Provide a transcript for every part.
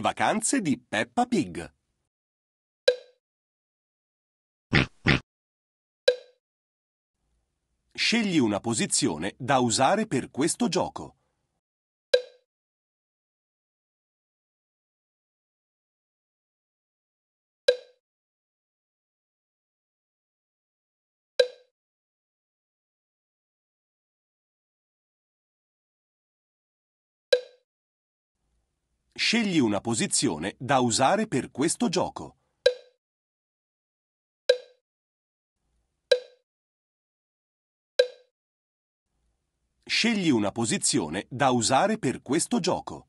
Le vacanze di Peppa Pig. Scegli una posizione da usare per questo gioco. Scegli una posizione da usare per questo gioco. Scegli una posizione da usare per questo gioco.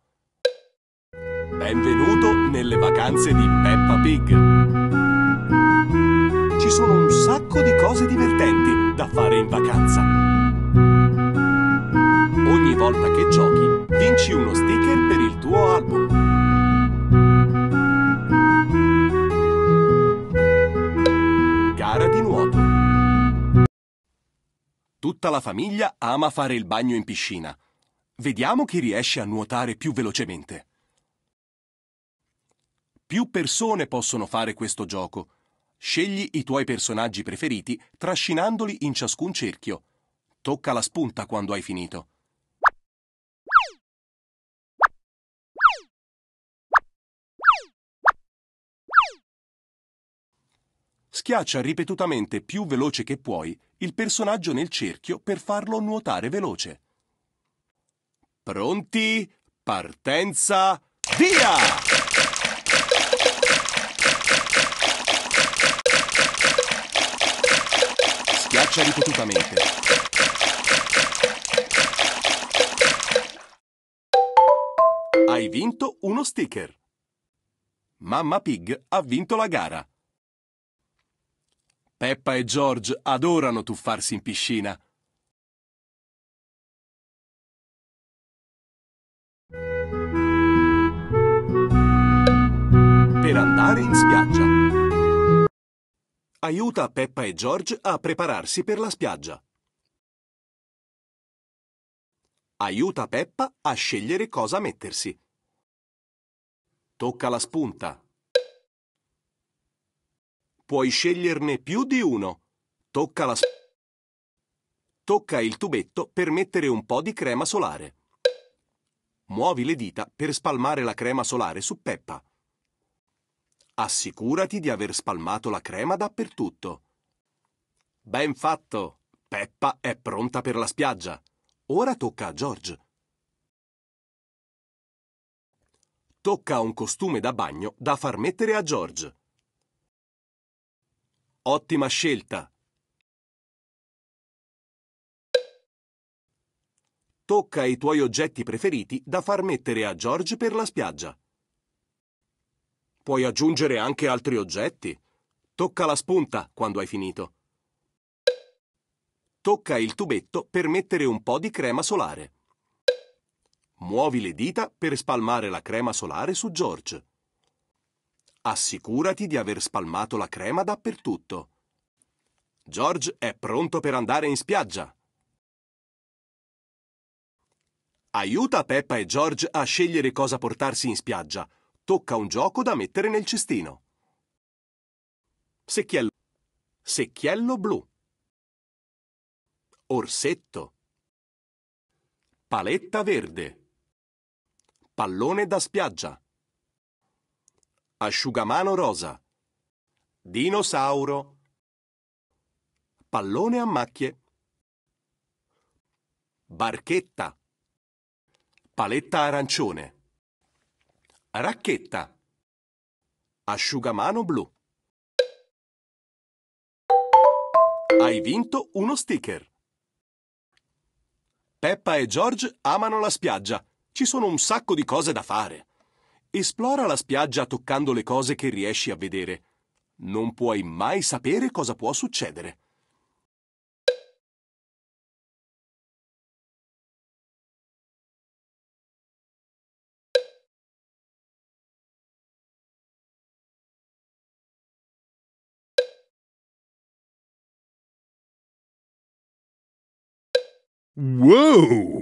Benvenuto nelle vacanze di Peppa Pig. Ci sono un sacco di cose divertenti da fare in vacanza. Ogni volta che giochi, vinci uno sticker per il tuo album. Gara di nuoto. Tutta la famiglia ama fare il bagno in piscina. Vediamo chi riesce a nuotare più velocemente. Più persone possono fare questo gioco. Scegli i tuoi personaggi preferiti trascinandoli in ciascun cerchio. Tocca la spunta quando hai finito. Schiaccia ripetutamente più veloce che puoi il personaggio nel cerchio per farlo nuotare veloce. Pronti? Partenza! Via! Schiaccia ripetutamente. Hai vinto uno sticker. Mamma Pig ha vinto la gara. Peppa e George adorano tuffarsi in piscina. Per andare in spiaggia. Aiuta Peppa e George a prepararsi per la spiaggia. Aiuta Peppa a scegliere cosa mettersi. Tocca la spunta. Puoi sceglierne più di uno. Tocca la... Tocca il tubetto per mettere un po' di crema solare. Muovi le dita per spalmare la crema solare su Peppa. Assicurati di aver spalmato la crema dappertutto. Ben fatto! Peppa è pronta per la spiaggia. Ora tocca a George. Tocca un costume da bagno da far mettere a George. Ottima scelta. Tocca i tuoi oggetti preferiti da far mettere a George per la spiaggia. Puoi aggiungere anche altri oggetti. Tocca la spunta quando hai finito. Tocca il tubetto per mettere un po' di crema solare. Muovi le dita per spalmare la crema solare su George. Assicurati di aver spalmato la crema dappertutto. George è pronto per andare in spiaggia. Aiuta Peppa e George a scegliere cosa portarsi in spiaggia. Tocca un gioco da mettere nel cestino. Secchiello. Secchiello blu. Orsetto. Paletta verde. Pallone da spiaggia. Asciugamano rosa. Dinosauro. Pallone a macchie. Barchetta. Paletta arancione. Racchetta. Asciugamano blu. Hai vinto uno sticker. Peppa e George amano la spiaggia. Ci sono un sacco di cose da fare. Esplora la spiaggia toccando le cose che riesci a vedere. Non puoi mai sapere cosa può succedere. Whoa!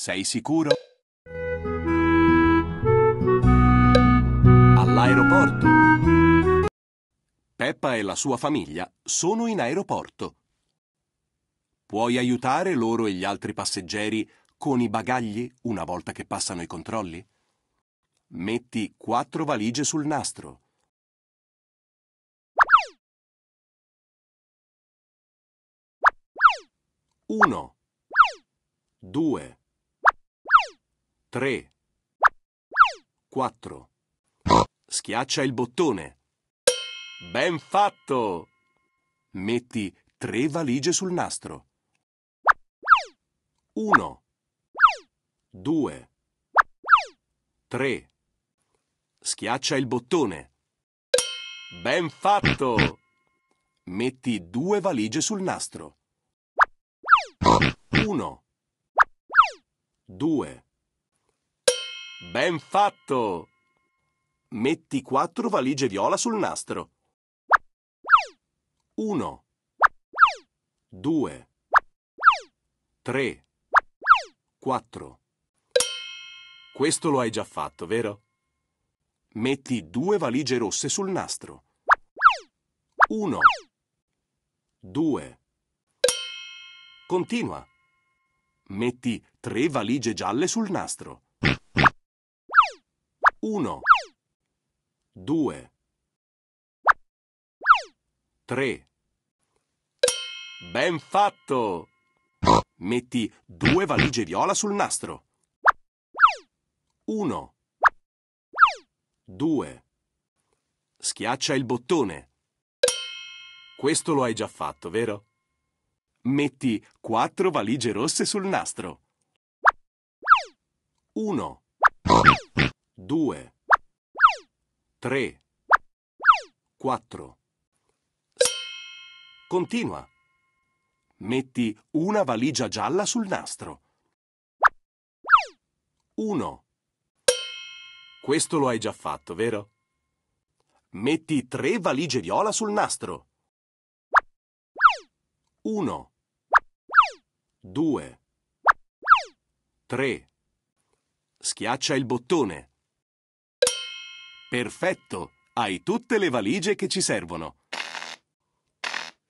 Sei sicuro? All'aeroporto. Peppa e la sua famiglia sono in aeroporto. Puoi aiutare loro e gli altri passeggeri con i bagagli una volta che passano i controlli? Metti quattro valigie sul nastro. Uno. Due. 3, 4. Schiaccia il bottone. Ben fatto! Metti tre valigie sul nastro. 1, 2, 3. Schiaccia il bottone. Ben fatto! Metti due valigie sul nastro. 1, 2, 3. Ben fatto! Metti quattro valigie viola sul nastro. 1 2 3 4 Questo lo hai già fatto, vero? Metti due valigie rosse sul nastro. 1 2 Continua. Metti tre valigie gialle sul nastro. 1 2 3 Ben fatto! Metti due valigie viola sul nastro. 1 2 Schiaccia il bottone. Questo lo hai già fatto, vero? Metti quattro valigie rosse sul nastro. 1 due, tre, quattro. Continua. Metti una valigia gialla sul nastro. Uno. Questo lo hai già fatto, vero? Metti tre valigie viola sul nastro. Uno. Due. Tre. Schiaccia il bottone. Perfetto! Hai tutte le valigie che ci servono.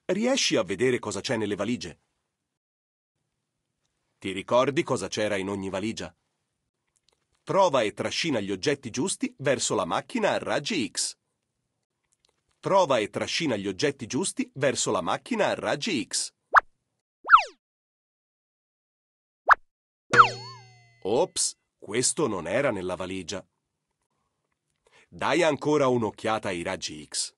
Riesci a vedere cosa c'è nelle valigie? Ti ricordi cosa c'era in ogni valigia? Trova e trascina gli oggetti giusti verso la macchina a raggi X. Trova e trascina gli oggetti giusti verso la macchina a raggi X. Ops, questo non era nella valigia. Dai ancora un'occhiata ai raggi X.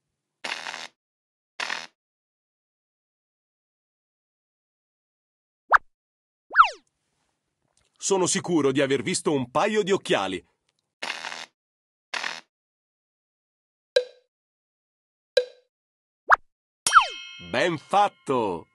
Sono sicuro di aver visto un paio di occhiali. Ben fatto!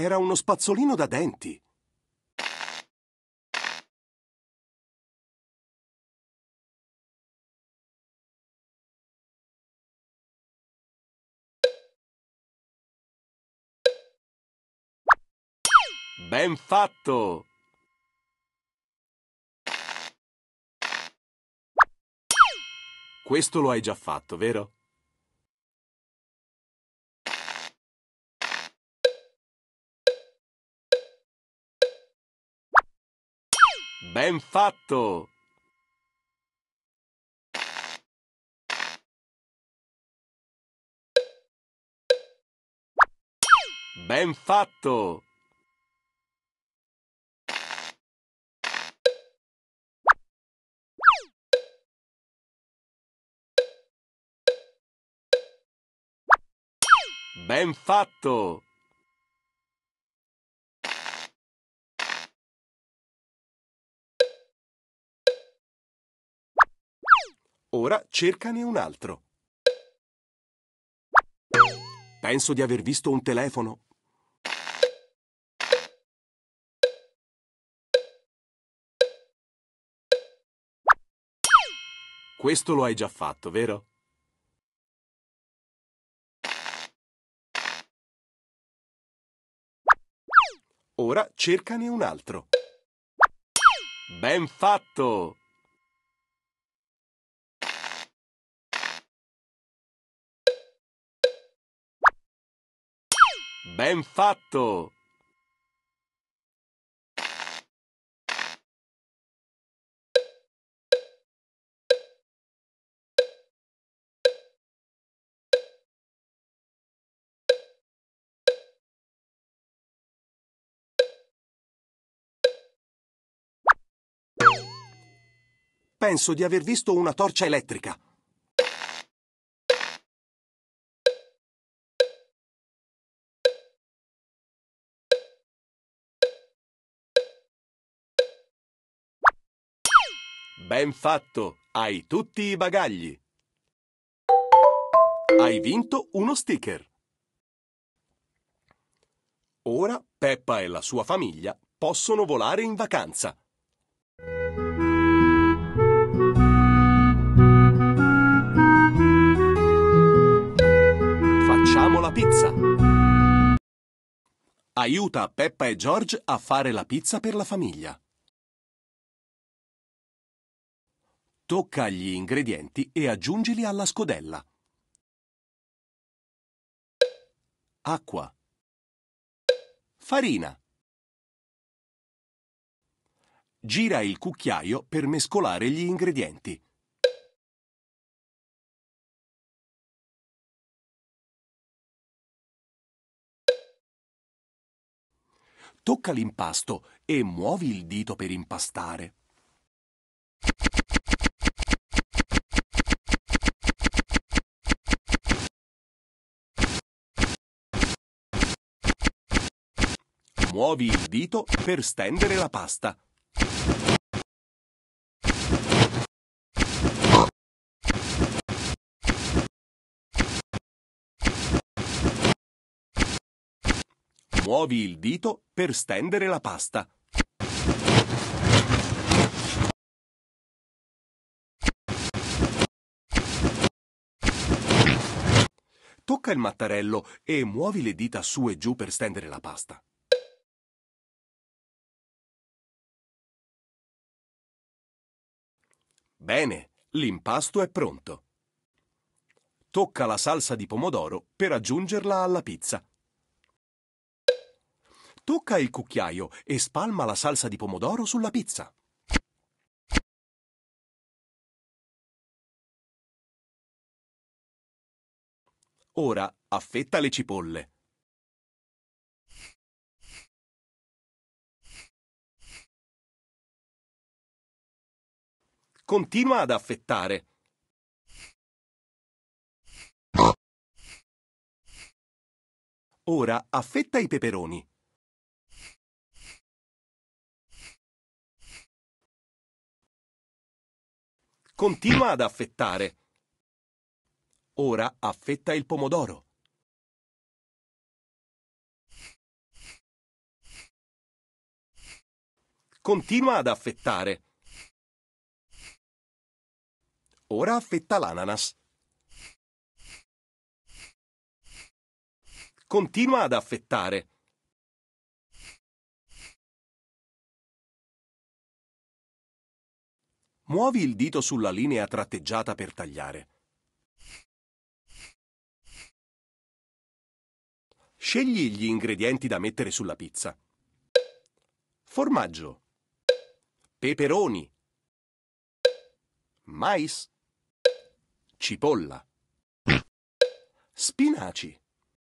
Era uno spazzolino da denti. Ben fatto! Questo lo hai già fatto, vero? Ben fatto! Ben fatto! Ben fatto! Ora cercane un altro. Penso di aver visto un telefono. Questo lo hai già fatto, vero? Ora cercane un altro. Ben fatto! Ben fatto! Penso di aver visto una torcia elettrica. Ben fatto! Hai tutti i bagagli! Hai vinto uno sticker! Ora Peppa e la sua famiglia possono volare in vacanza. Facciamo la pizza. Aiuta Peppa e George a fare la pizza per la famiglia. Tocca gli ingredienti e aggiungili alla scodella. Acqua. Farina. Gira il cucchiaio per mescolare gli ingredienti. Tocca l'impasto e muovi il dito per impastare. muovi il dito per stendere la pasta. Muovi il dito per stendere la pasta. Tocca il mattarello e muovi le dita su e giù per stendere la pasta. Bene, l'impasto è pronto. Tocca la salsa di pomodoro per aggiungerla alla pizza. Tocca il cucchiaio e spalma la salsa di pomodoro sulla pizza. Ora affetta le cipolle. continua ad affettare. Ora affetta i peperoni. Continua ad affettare. Ora affetta il pomodoro. Continua ad affettare. Ora affetta l'ananas. Continua ad affettare. Muovi il dito sulla linea tratteggiata per tagliare. Scegli gli ingredienti da mettere sulla pizza. Formaggio. Peperoni. Mais cipolla. Spinaci.